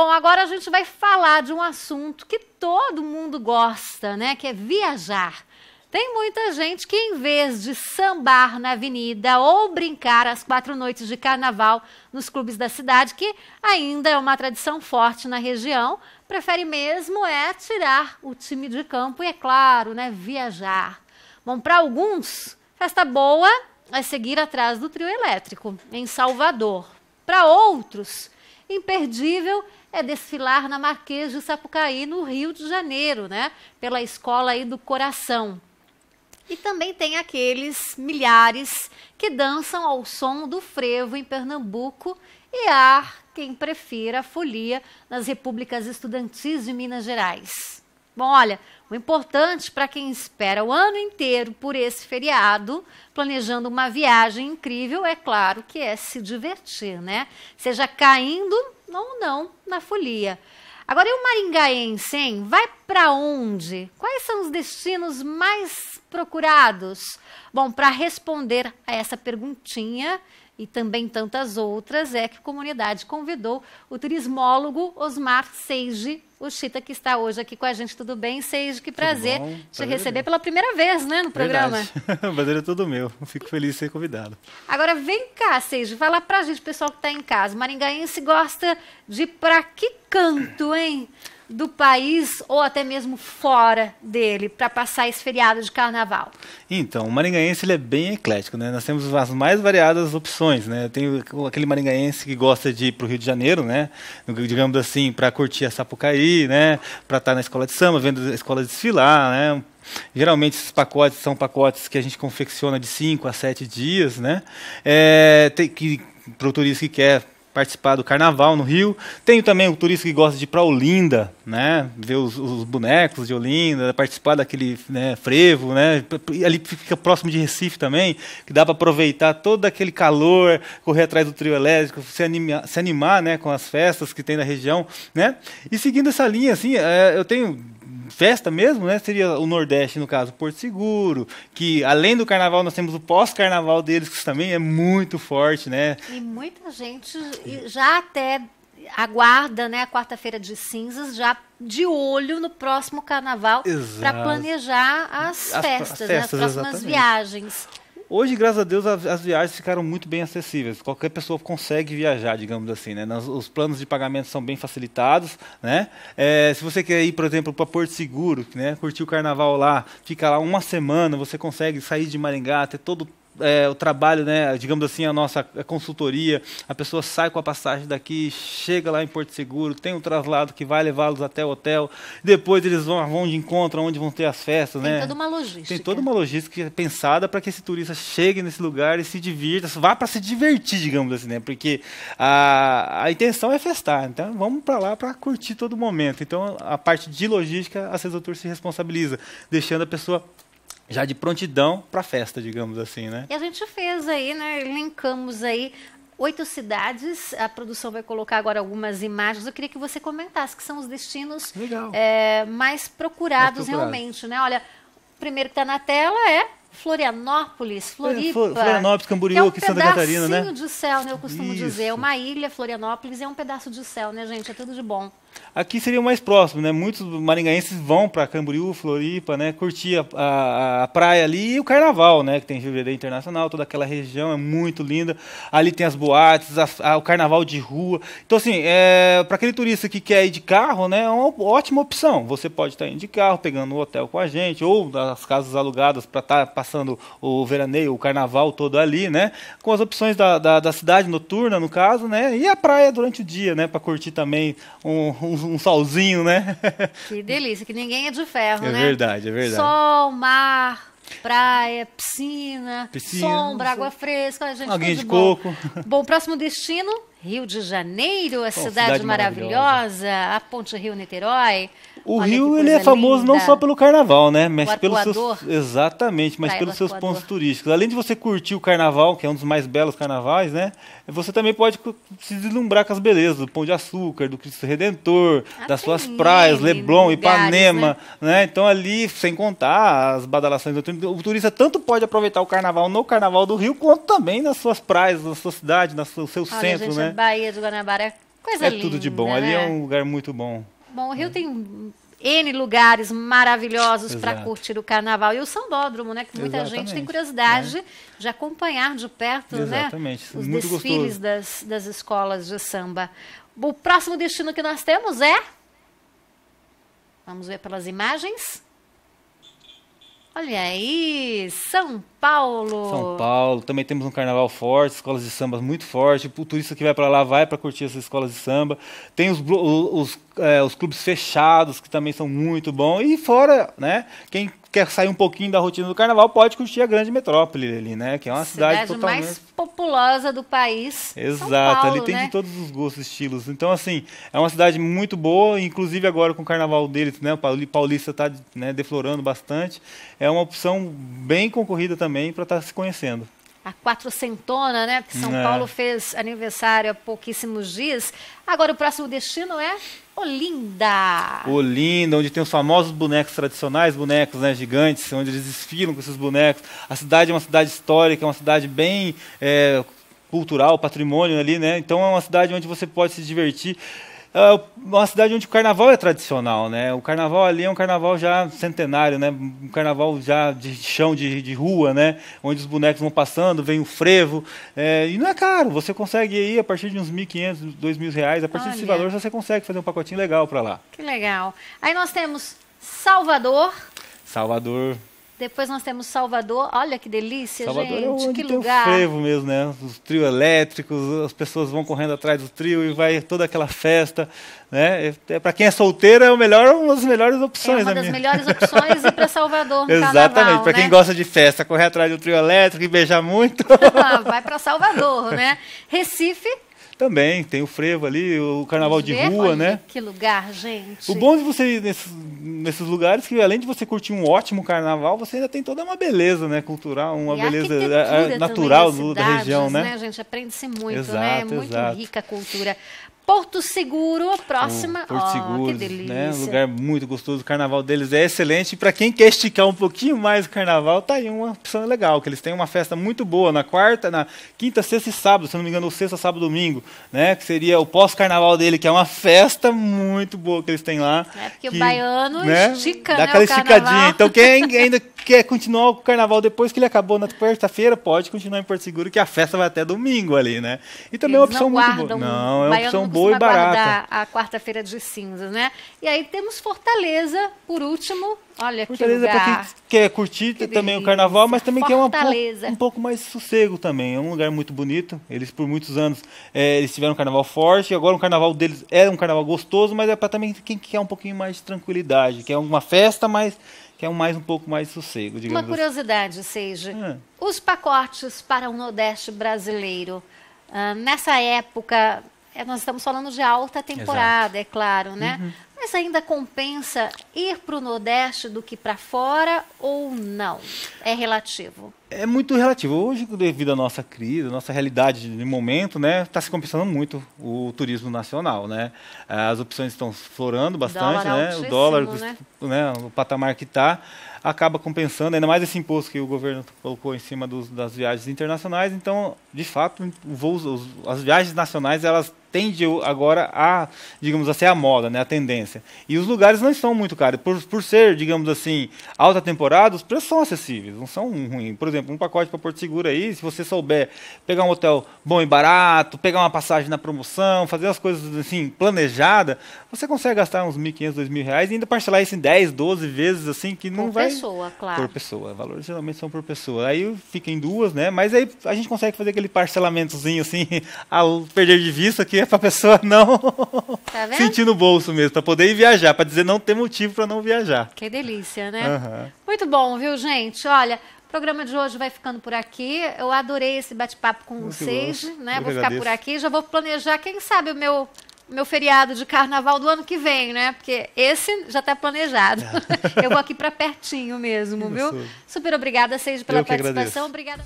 Bom, agora a gente vai falar de um assunto que todo mundo gosta, né? Que é viajar. Tem muita gente que, em vez de sambar na avenida ou brincar as quatro noites de carnaval nos clubes da cidade, que ainda é uma tradição forte na região, prefere mesmo é tirar o time de campo e, é claro, né, viajar. Bom, para alguns, festa boa é seguir atrás do trio elétrico, em Salvador. Para outros, imperdível é desfilar na Marquês de Sapucaí, no Rio de Janeiro, né? Pela Escola aí do Coração. E também tem aqueles milhares que dançam ao som do frevo em Pernambuco e há quem prefira a folia nas repúblicas estudantis de Minas Gerais. Bom, olha, o importante para quem espera o ano inteiro por esse feriado, planejando uma viagem incrível, é claro que é se divertir, né? Seja caindo ou não na folia. Agora, e o maringaense, hein? Vai para onde? Quais são os destinos mais procurados? Bom, para responder a essa perguntinha, e também tantas outras, é que a comunidade convidou o turismólogo Osmar Seige, o Chita que está hoje aqui com a gente. Tudo bem, Seige? Que prazer te é receber pela primeira vez né, no programa. o prazer é todo meu. Fico feliz de ser convidado. Agora vem cá, Seige, fala pra gente, pessoal que está em casa. Maringaense gosta de pra que canto, hein? do país ou até mesmo fora dele para passar esse feriado de carnaval? Então, o maringaense ele é bem eclético, né? Nós temos as mais variadas opções, né? Tem aquele maringaense que gosta de ir para o Rio de Janeiro, né? Digamos assim, para curtir a Sapucaí, né? Para estar tá na escola de samba, vendo a escola desfilar, né? Geralmente esses pacotes são pacotes que a gente confecciona de 5 a 7 dias, né? É, tem que para o turista que quer participar do carnaval no Rio. Tenho também o turista que gosta de ir para Olinda, né, ver os, os, bonecos de Olinda, participar daquele né, frevo, né, ali fica próximo de Recife também, que dá para aproveitar todo aquele calor, correr atrás do trio elétrico, se, animar, se animar, né, com as festas que tem na região, né. E seguindo essa linha, assim, é, eu tenho festa mesmo, né? Seria o Nordeste, no caso, Porto Seguro, que além do carnaval nós temos o pós-carnaval deles, que também é muito forte, né? E muita gente já até aguarda, né, a quarta-feira de cinzas, já de olho no próximo carnaval para planejar as, as festas, né, as, festas, né, as próximas exatamente. viagens. Hoje, graças a Deus, as, as, viagens ficaram muito bem acessíveis. Qualquer pessoa consegue viajar, digamos assim. Né? Nos, os planos de pagamento são bem facilitados. Né? É, se você quer ir, por exemplo, para Porto Seguro, né? curtir o carnaval lá, ficar lá uma semana, você consegue sair de Maringá, ter todo o é, o trabalho, né, digamos assim, a nossa consultoria, a pessoa sai com a passagem daqui, chega lá em Porto Seguro, tem um traslado que vai levá-los até o hotel, depois eles vão, vão de encontro onde vão ter as festas. Tem né? toda uma logística. Tem toda uma logística pensada para que esse turista chegue nesse lugar e se divirta, vá para se divertir, digamos assim, né? porque a, a intenção é festar, então vamos para lá para curtir todo momento. Então a parte de logística a Cesotur se responsabiliza, deixando a pessoa já de prontidão para a festa, digamos assim, né? E a gente fez aí, né? Linkamos aí oito cidades. A produção vai colocar agora algumas imagens. Eu queria que você comentasse que são os destinos é, mais, procurados mais procurados realmente, né? Olha, o primeiro que está na tela é Florianópolis, é, Floripa. Florianópolis, Camboriú, que é um Santa Catarina, né? É um pedacinho de céu, né? Eu costumo é Isso. dizer. Uma ilha, Florianópolis, é um pedaço de céu, né, gente? É tudo de bom. Aqui seria o mais próximo, né? Muitos maringaenses vão para Camboriú, Floripa, né? Curtir a, a, a, praia ali e o carnaval, né? Que tem Jurerê Internacional, toda aquela região é muito linda. Ali tem as boates, a, o carnaval de rua. Então, assim, é, para aquele turista que quer ir de carro, né? É uma ótima opção. Você pode estar tá indo de carro, pegando um hotel com a gente, ou as casas alugadas para estar tá passando o veraneio, o carnaval todo ali, né? Com as opções da, da, da cidade noturna, no caso, né? E a praia durante o dia, né? Para curtir também um, um um, um solzinho, né? Que delícia, que ninguém é de ferro, é né? É verdade, é verdade. Sol, mar, praia, piscina, piscina sombra, água fresca, gente, alguém de bom. coco. Bom, próximo destino, Rio de Janeiro, a cidade, cidade maravilhosa, maravilhosa, a Ponte Rio Niterói, o Olha Rio ele é famoso não só pelo carnaval, né? Mas pelos seus exatamente, mas Praia pelos seus pontos turísticos. Além de você curtir o carnaval, que é um dos mais belos carnavais, né? Você também pode se deslumbrar com as belezas do Pão de Açúcar, do Cristo Redentor, ah, das suas praias, Leblon, Ipanema, né? né? Então ali, sem contar as badalações do o turista tanto pode aproveitar o carnaval no Carnaval do Rio, quanto também nas suas praias, na sua cidade, no seu, seu Olha, centro, gente, né? A Bahia do Guanabara é coisa é linda. É tudo de bom. Né? Ali é né? um lugar muito bom. Bom, o Rio tem N lugares maravilhosos para curtir o carnaval. E o sambódromo, né? Que muita Exatamente. gente tem né? curiosidade é. de acompanhar de perto né, Exatamente. né, os Muito desfiles das, das escolas de samba. O próximo destino que nós temos é. Vamos ver pelas imagens. Olha aí, São Paulo. São Paulo. Também temos um carnaval forte, escolas de samba muito forte. O turista que vai para lá vai para curtir essas escolas de samba. Tem os, os, é, os clubes fechados, que também são muito bons. E fora, né? Quem quer sair um pouquinho da rotina do carnaval, pode curtir a grande metrópole ali, né? Que é uma cidade, cidade totalmente... mais populosa do país. Exato, Paulo, ali tem né? de todos os gostos, e estilos. Então, assim, é uma cidade muito boa, inclusive agora com o carnaval deles, né? O paulista está né, deflorando bastante. É uma opção bem concorrida também também para estar tá se conhecendo a quatrocentona, né? Porque São é. Paulo fez aniversário há pouquíssimos dias. Agora o próximo destino é Olinda. Olinda, onde tem os famosos bonecos tradicionais, bonecos né, gigantes, onde eles desfilam com esses bonecos. A cidade é uma cidade histórica, é uma cidade bem é, cultural, patrimônio ali, né? Então é uma cidade onde você pode se divertir. É, uma cidade onde o carnaval é tradicional, né? O carnaval ali é um carnaval já centenário, né? Um carnaval já de chão, de, de rua, né? Onde os bonecos vão passando, vem o frevo. É, e não é caro, você consegue aí a partir de uns 1.500, 2.000 reais, a partir Olha. desse valor você consegue fazer um pacotinho legal para lá. Que legal. Aí nós temos Salvador. Salvador, depois nós temos Salvador. Olha que delícia, Salvador é gente. É onde que tem lugar. O frevo mesmo, né? Os trio elétricos, as pessoas vão correndo atrás do trio e vai toda aquela festa, né? É, é para quem é solteiro é o melhor, uma das melhores opções, É uma né, das minha. melhores opções ir para Salvador. Exatamente. Para quem né? gosta de festa, correr atrás do trio elétrico e beijar muito. Ah, vai para Salvador, né? Recife também, tem o frevo ali, o carnaval de rua, né? Que lugar, gente. O bom de você ir nesses, nesses lugares que, além de você curtir um ótimo carnaval, você ainda tem toda uma beleza, né? Cultural, uma e beleza é, é, a, a, natural do, cidades, da região, né? né? A gente aprende-se muito, né? exato, né? Muito exato. rica a cultura. Porto Seguro, a próxima. Porto oh, Seguro, que né? delícia. Né? Um lugar muito gostoso. O carnaval deles é excelente. Para quem quer esticar um pouquinho mais o carnaval, tá aí uma opção legal, que eles têm uma festa muito boa na quarta, na quinta, sexta e sábado, se não me engano, sexta, sábado, domingo, né? Que seria o pós-carnaval dele, que é uma festa muito boa que eles têm lá. É porque que, o baiano né? estica, Dá né, aquela esticadinha. Então quem ainda quer continuar o carnaval depois que ele acabou na quarta-feira, pode continuar em Porto Seguro, que a festa vai até domingo ali, né? E também Eles é uma opção muito boa. Não, é uma opção boa e barata. A quarta-feira de cinzas, né? E aí temos Fortaleza, por último. Olha Fortaleza que é para quem quer curtir que também delícia. o carnaval, mas também Fortaleza. quer uma, um pouco mais sossego também. É um lugar muito bonito. Eles por muitos anos é, eles tiveram um carnaval forte. Agora o carnaval deles é um carnaval gostoso, mas é para também quem quer um pouquinho mais de tranquilidade, quer uma festa, mas que é um mais um pouco mais sossego, digamos Uma assim. curiosidade, assim. seja, Ah. Os pacotes para o Nordeste brasileiro, ah, nessa época, é, nós estamos falando de alta temporada, Exato. é claro, né? Uhum mas ainda compensa ir para o Nordeste do que para fora ou não? É relativo. É muito relativo. Hoje, devido à nossa crise, à nossa realidade de momento, né, está se compensando muito o turismo nacional, né? As opções estão florando bastante, dólar né? O dólar, né? né? o patamar que está, acaba compensando, ainda mais esse imposto que o governo colocou em cima dos, das viagens internacionais. Então, de fato, voos, as viagens nacionais elas tende agora a, digamos assim, a moda, né, a tendência. E os lugares não estão muito caros. Por, por ser, digamos assim, alta temporada, os preços são acessíveis, não são ruins. Por exemplo, um pacote para Porto Seguro aí, se você souber pegar um hotel bom e barato, pegar uma passagem na promoção, fazer as coisas assim, planejada, você consegue gastar uns 1.500, 2.000 reais e ainda parcelar isso em 10, 12 vezes, assim, que não por vai... Por pessoa, claro. Por pessoa, valores geralmente são por pessoa. Aí fica em duas, né, mas aí a gente consegue fazer aquele parcelamentozinho, assim, ao perder de vista, que é para a pessoa não tá sentir no bolso mesmo, para poder ir viajar, para dizer não ter motivo para não viajar. Que delícia, né? Uhum. Muito bom, viu, gente? Olha, o programa de hoje vai ficando por aqui. Eu adorei esse bate-papo com Muito vocês, bom. né? Eu vou ficar agradeço. por aqui, já vou planejar, quem sabe o meu meu feriado de carnaval do ano que vem, né? Porque esse já está planejado. É. Eu vou aqui para pertinho mesmo, que viu? Gostoso. Super obrigada, Seide, pela participação. Obrigada.